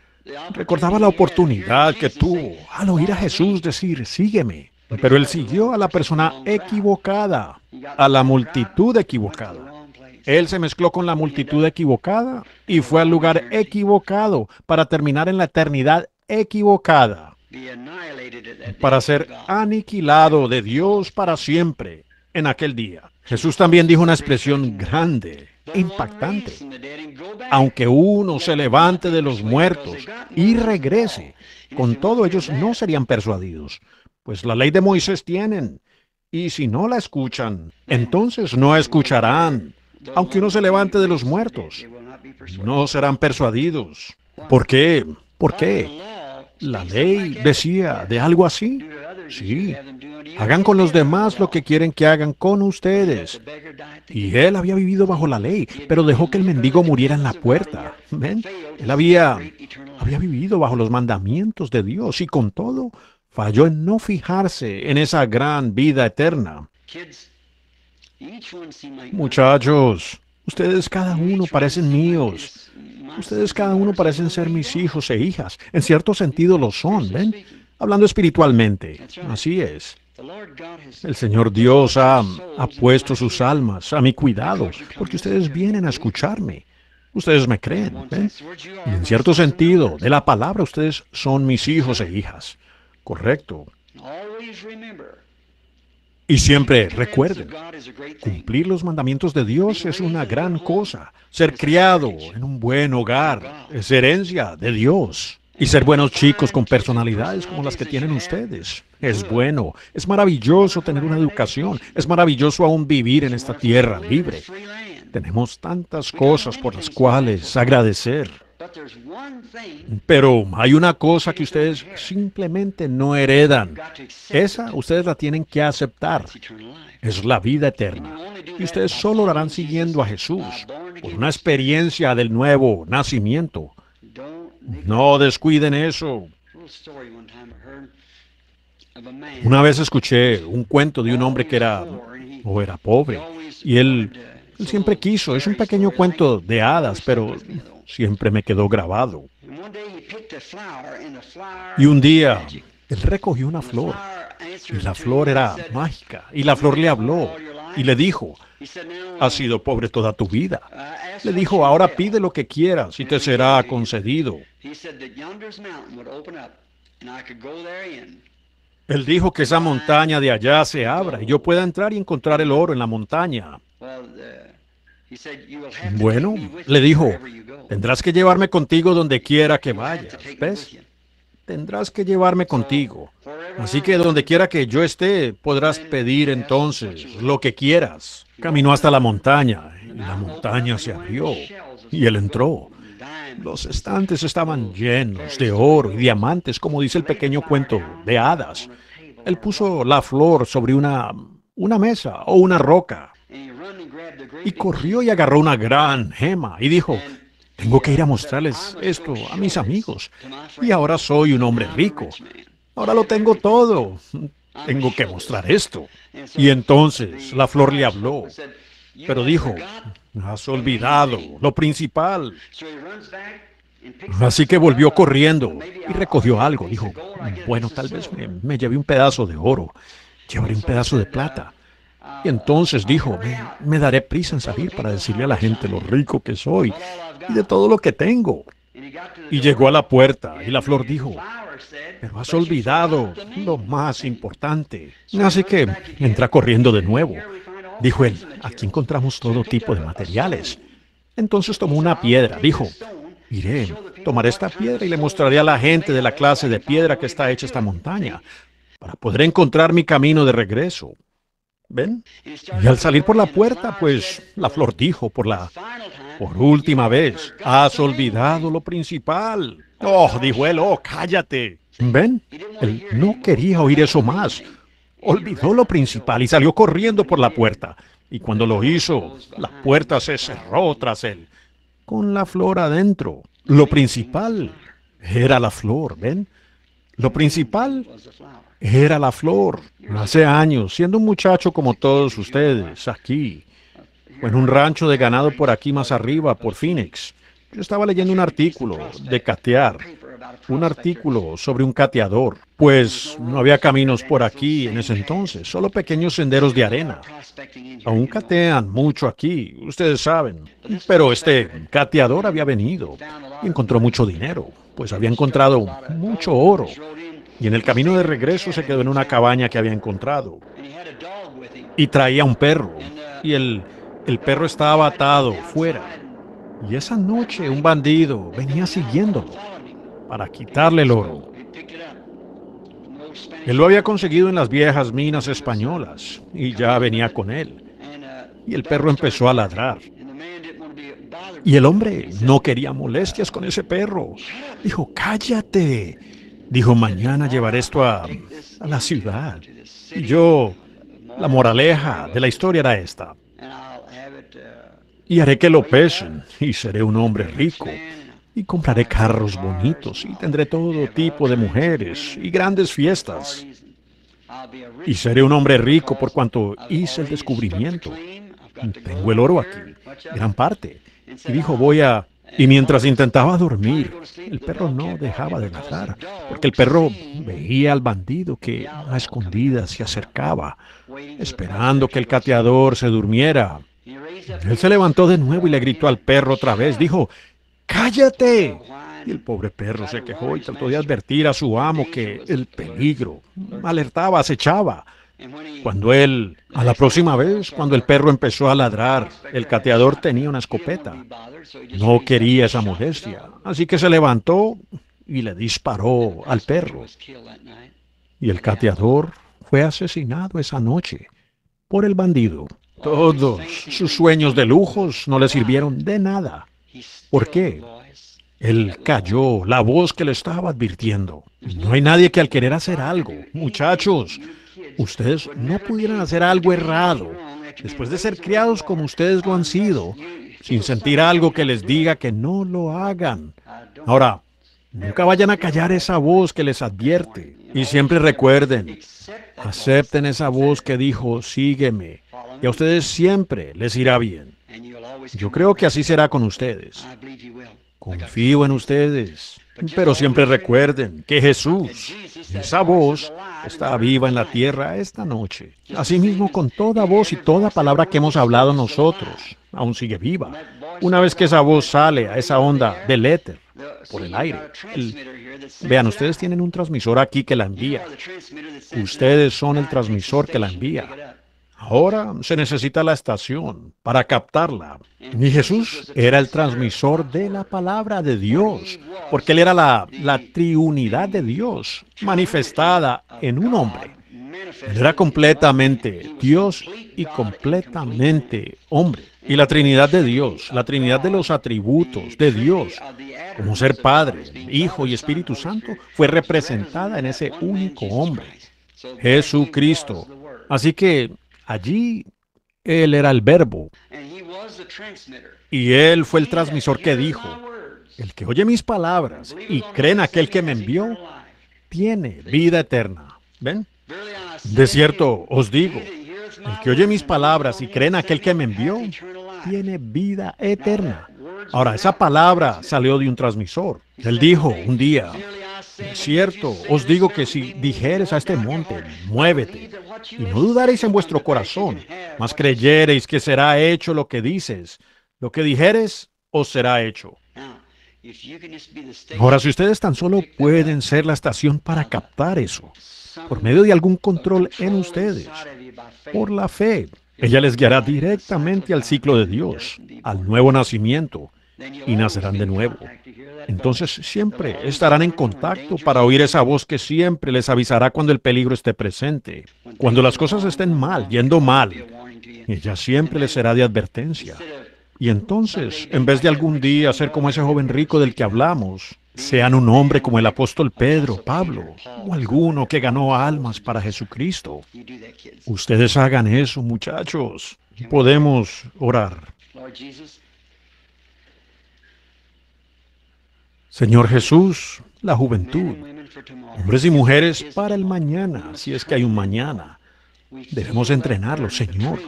recordaba la oportunidad que tuvo al oír a Jesús decir, sígueme. Pero él siguió a la persona equivocada, a la multitud equivocada. Él se mezcló con la multitud equivocada y fue al lugar equivocado para terminar en la eternidad equivocada, para ser aniquilado de Dios para siempre en aquel día. Jesús también dijo una expresión grande, impactante. Aunque uno se levante de los muertos y regrese, con todo ellos no serían persuadidos, pues la ley de Moisés tienen, y si no la escuchan, entonces no escucharán, aunque uno se levante de los muertos. No serán persuadidos. ¿Por qué? ¿Por qué? La ley decía de algo así. Sí, Hagan con los demás lo que quieren que hagan con ustedes. Y él había vivido bajo la ley, pero dejó que el mendigo muriera en la puerta. ¿Ven? Él había, vivido bajo los mandamientos de Dios y con todo falló en no fijarse en esa gran vida eterna. Muchachos, ustedes cada uno parecen míos. Ustedes cada uno parecen ser mis hijos e hijas. En cierto sentido lo son, ¿ven? Hablando espiritualmente. Así es. El Señor Dios ha, puesto sus almas a mi cuidado, porque ustedes vienen a escucharme. Ustedes me creen. Y en cierto sentido, de la palabra, ustedes son mis hijos e hijas. Correcto. Y siempre recuerden, cumplir los mandamientos de Dios es una gran cosa. Ser criado en un buen hogar es herencia de Dios. Y ser buenos chicos con personalidades como las que tienen ustedes. Es bueno, es maravilloso tener una educación, es maravilloso aún vivir en esta tierra libre. Tenemos tantas cosas por las cuales agradecer. Pero hay una cosa que ustedes simplemente no heredan. Esa ustedes la tienen que aceptar. Es la vida eterna. Y ustedes solo la harán siguiendo a Jesús por una experiencia del nuevo nacimiento no descuiden eso. Una vez escuché un cuento de un hombre que era o era pobre y él, él siempre quiso. Es un pequeño cuento de hadas, pero siempre me quedó grabado. Y un día él recogió una flor y la flor era mágica. Y la flor le habló y le dijo, has sido pobre toda tu vida. Le dijo, ahora pide lo que quieras y te será concedido. Él dijo que esa montaña de allá se abra y yo pueda entrar y encontrar el oro en la montaña. Bueno, le dijo, tendrás que llevarme contigo donde quiera que vayas. ¿Ves? tendrás que llevarme contigo. Así que donde quiera que yo esté, podrás pedir entonces lo que quieras. Caminó hasta la montaña, y la montaña se abrió, y él entró. Los estantes estaban llenos de oro y diamantes, como dice el pequeño cuento de hadas. Él puso la flor sobre una, una mesa o una roca, y corrió y agarró una gran gema, y dijo, tengo que ir a mostrarles esto a mis amigos. Y ahora soy un hombre rico. Ahora lo tengo todo. Tengo que mostrar esto. Y entonces la flor le habló, pero dijo, has olvidado lo principal. Así que volvió corriendo y recogió algo. Dijo, bueno, tal vez me, lleve un pedazo de oro, llevaré un pedazo de plata. Y entonces dijo, me, daré prisa en salir para decirle a la gente lo rico que soy y de todo lo que tengo. Y llegó a la puerta y la flor dijo, pero has olvidado lo más importante. Así que entra corriendo de nuevo. Dijo él, aquí encontramos todo tipo de materiales. Entonces tomó una piedra, dijo, iré, tomaré esta piedra y le mostraré a la gente de la clase de piedra que está hecha esta montaña, para poder encontrar mi camino de regreso. ¿Ven? Y al salir por la puerta, pues la flor dijo por la por última vez, has olvidado lo principal. Oh, dijo él, oh, cállate. ¿Ven? Él no quería oír eso más. Olvidó lo principal y salió corriendo por la puerta. Y cuando lo hizo, la puerta se cerró tras él, con la flor adentro. Lo principal era la flor, ¿ven? Lo principal era la flor, hace años, siendo un muchacho como todos ustedes, aquí, en un rancho de ganado por aquí más arriba, por Phoenix. Yo estaba leyendo un artículo de catear, un artículo sobre un cateador, pues no había caminos por aquí en ese entonces, solo pequeños senderos de arena. Aún catean mucho aquí, ustedes saben, pero este cateador había venido y encontró mucho dinero, pues había encontrado mucho oro y en el camino de regreso se quedó en una cabaña que había encontrado y traía un perro y el, perro estaba atado fuera. Y esa noche un bandido venía siguiéndolo para quitarle el oro. Él lo había conseguido en las viejas minas españolas y ya venía con él. Y el perro empezó a ladrar. Y el hombre no quería molestias con ese perro. Dijo, cállate, Dijo, mañana llevaré esto a, la ciudad. Y yo, la moraleja de la historia era esta. Y haré que lo pesen, y seré un hombre rico, y compraré carros bonitos, y tendré todo tipo de mujeres, y grandes fiestas. Y seré un hombre rico por cuanto hice el descubrimiento. Tengo el oro aquí, gran parte. Y dijo, voy a y mientras intentaba dormir, el perro no dejaba de ladrar, porque el perro veía al bandido que a escondidas se acercaba, esperando que el cateador se durmiera. Él se levantó de nuevo y le gritó al perro otra vez, dijo, ¡Cállate! Y el pobre perro se quejó y trató de advertir a su amo que el peligro alertaba, acechaba. Cuando él, a la próxima vez, cuando el perro empezó a ladrar, el cateador tenía una escopeta. No quería esa molestia, así que se levantó y le disparó al perro. Y el cateador fue asesinado esa noche por el bandido. Todos sus sueños de lujos no le sirvieron de nada. ¿Por qué? Él cayó, la voz que le estaba advirtiendo. No hay nadie que al querer hacer algo, muchachos, ustedes no pudieran hacer algo errado después de ser criados como ustedes lo han sido, sin sentir algo que les diga que no lo hagan. Ahora, nunca vayan a callar esa voz que les advierte. Y siempre recuerden, acepten esa voz que dijo, sígueme. Y a ustedes siempre les irá bien. Yo creo que así será con ustedes. Confío en ustedes. Pero siempre recuerden que Jesús, esa voz, está viva en la tierra esta noche. Asimismo, con toda voz y toda palabra que hemos hablado nosotros, aún sigue viva. Una vez que esa voz sale a esa onda del éter, por el aire. Vean, ustedes tienen un transmisor aquí que la envía. Ustedes son el transmisor que la envía. Ahora se necesita la estación para captarla. Y Jesús era el transmisor de la palabra de Dios, porque él era la, la triunidad de Dios manifestada en un hombre. Él era completamente Dios y completamente hombre. Y la Trinidad de Dios, la Trinidad de los atributos de Dios, como ser Padre, Hijo y Espíritu Santo, fue representada en ese único hombre, Jesucristo. Así que Allí Él era el verbo. Y Él fue el transmisor que dijo, el que oye mis palabras y cree en aquel que me envió, tiene vida eterna. ¿Ven? De cierto, os digo, el que oye mis palabras y cree en aquel que me envió, tiene vida eterna. Ahora, esa palabra salió de un transmisor. Él dijo un día, Cierto, os digo que si dijeres a este monte, muévete, y no dudaréis en vuestro corazón, mas creyereis que será hecho lo que dices, lo que dijeres os será hecho. Ahora, si ustedes tan solo pueden ser la estación para captar eso, por medio de algún control en ustedes, por la fe, ella les guiará directamente al ciclo de Dios, al nuevo nacimiento, y nacerán de nuevo. Entonces siempre estarán en contacto para oír esa voz que siempre les avisará cuando el peligro esté presente, cuando las cosas estén mal, yendo mal. Ella siempre les será de advertencia. Y entonces, en vez de algún día ser como ese joven rico del que hablamos, sean un hombre como el apóstol Pedro, Pablo, o alguno que ganó almas para Jesucristo. Ustedes hagan eso, muchachos. Podemos orar. Señor Jesús, la juventud, hombres y mujeres para el mañana, si es que hay un mañana. Debemos entrenarlos, Señor.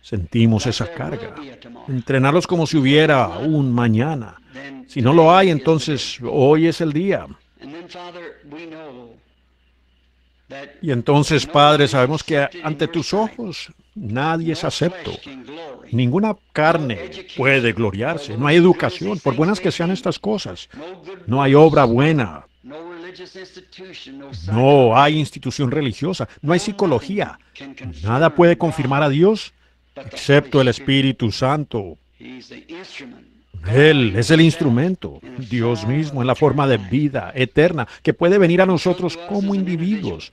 Sentimos esa carga. Entrenarlos como si hubiera un mañana. Si no lo hay, entonces hoy es el día. Y entonces, Padre, sabemos que ante tus ojos Nadie es acepto. Ninguna carne puede gloriarse. No hay educación, por buenas que sean estas cosas. No hay obra buena. No hay institución religiosa. No hay psicología. Nada puede confirmar a Dios excepto el Espíritu Santo. Él es el instrumento, Dios mismo, en la forma de vida eterna, que puede venir a nosotros como individuos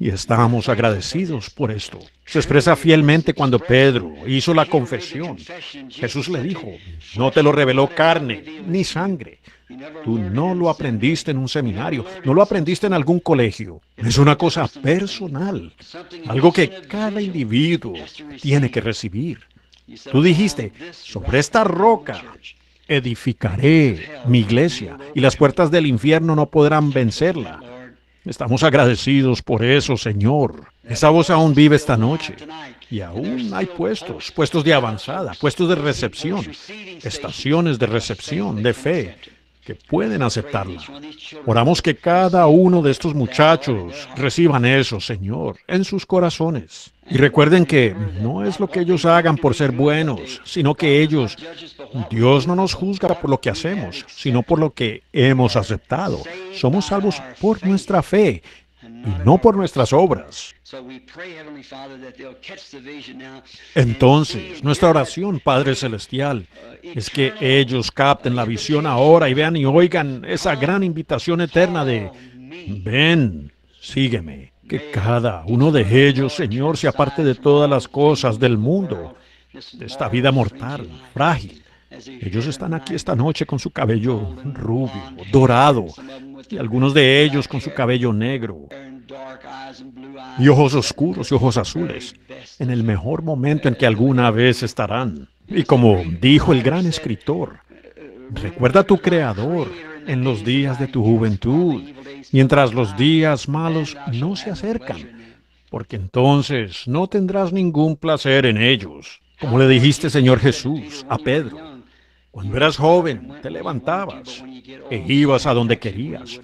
y estamos agradecidos por esto. Se expresa fielmente cuando Pedro hizo la confesión. Jesús le dijo, no te lo reveló carne ni sangre. Tú no lo aprendiste en un seminario, no lo aprendiste en algún colegio. Es una cosa personal, algo que cada individuo tiene que recibir. Tú dijiste, sobre esta roca edificaré mi iglesia y las puertas del infierno no podrán vencerla. Estamos agradecidos por eso, Señor. Esa voz aún vive esta noche. Y aún hay puestos, puestos de avanzada, puestos de recepción, estaciones de recepción, de fe, que pueden aceptarla. Oramos que cada uno de estos muchachos reciban eso, Señor, en sus corazones. Y recuerden que no es lo que ellos hagan por ser buenos, sino que ellos, Dios no nos juzga por lo que hacemos, sino por lo que hemos aceptado. Somos salvos por nuestra fe y no por nuestras obras. Entonces, nuestra oración, Padre Celestial, es que ellos capten la visión ahora y vean y oigan esa gran invitación eterna de, ven, sígueme. Que cada uno de ellos, Señor, se aparte de todas las cosas del mundo, de esta vida mortal, frágil. Ellos están aquí esta noche con su cabello rubio, dorado, y algunos de ellos con su cabello negro, y ojos oscuros y ojos azules, en el mejor momento en que alguna vez estarán. Y como dijo el gran escritor, recuerda a tu creador, en los días de tu juventud, mientras los días malos no se acercan, porque entonces no tendrás ningún placer en ellos. Como le dijiste, Señor Jesús, a Pedro, cuando eras joven te levantabas e ibas a donde querías,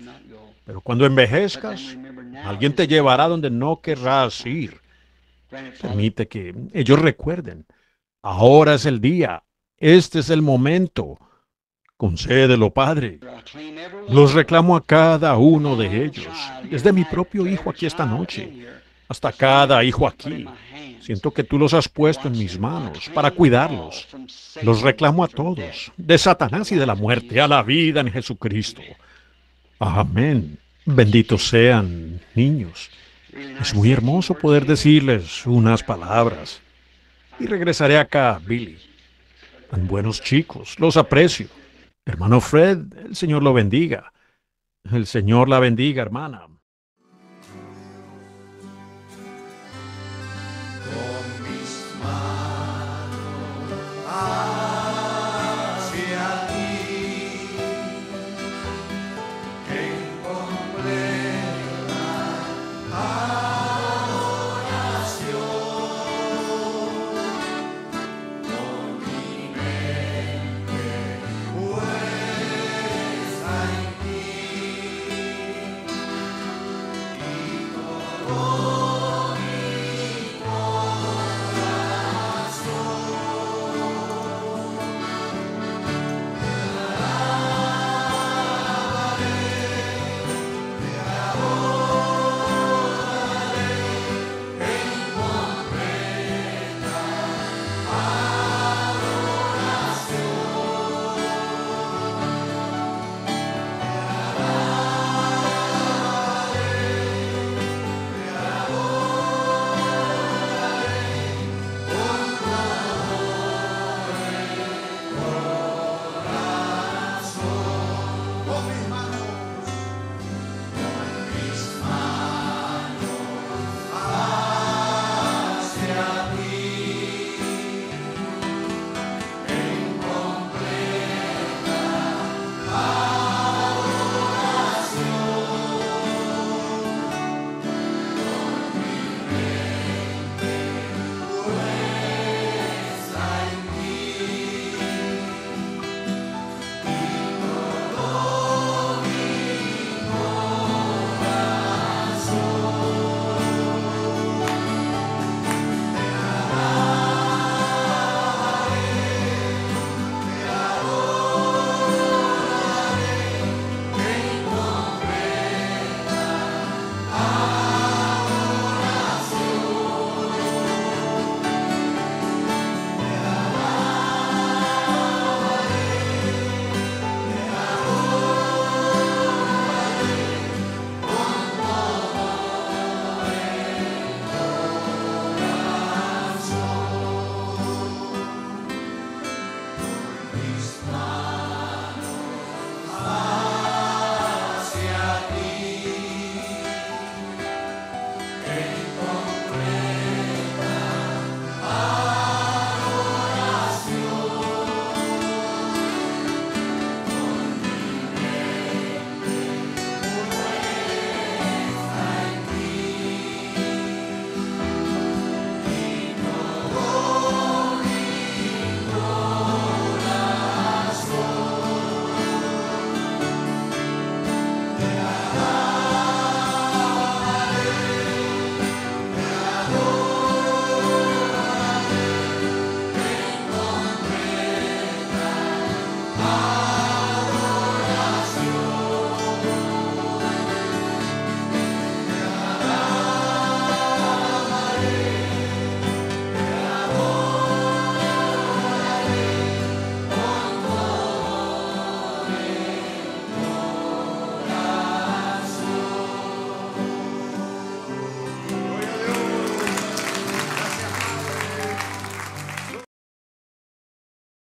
pero cuando envejezcas, alguien te llevará donde no querrás ir. Permite que ellos recuerden, ahora es el día, este es el momento. Concédelo, Padre. Los reclamo a cada uno de ellos, desde mi propio hijo aquí esta noche, hasta cada hijo aquí. Siento que tú los has puesto en mis manos para cuidarlos. Los reclamo a todos, de Satanás y de la muerte, a la vida en Jesucristo. Amén. Benditos sean, niños. Es muy hermoso poder decirles unas palabras. Y regresaré acá, Billy. Tan buenos chicos, los aprecio. Hermano Fred, el Señor lo bendiga. El Señor la bendiga, hermana.